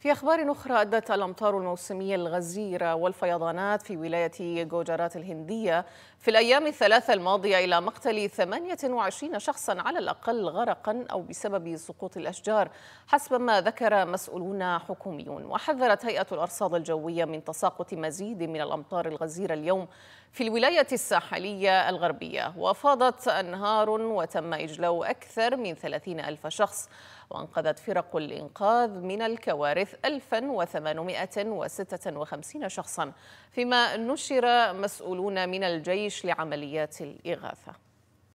في أخبار أخرى أدت الأمطار الموسمية الغزيرة والفيضانات في ولاية جوجرات الهندية في الأيام الثلاثة الماضية إلى مقتل 28 شخصا على الأقل غرقا أو بسبب سقوط الأشجار حسب ما ذكر مسؤولون حكوميون وحذرت هيئة الأرصاد الجوية من تساقط مزيد من الأمطار الغزيرة اليوم في الولاية الساحلية الغربية وفاضت أنهار وتم إجلاء أكثر من 30 ألف شخص وأنقذت فرق الإنقاذ من الكوارث 1856 شخصا فيما نشر مسؤولون من الجيش لعمليات الإغاثة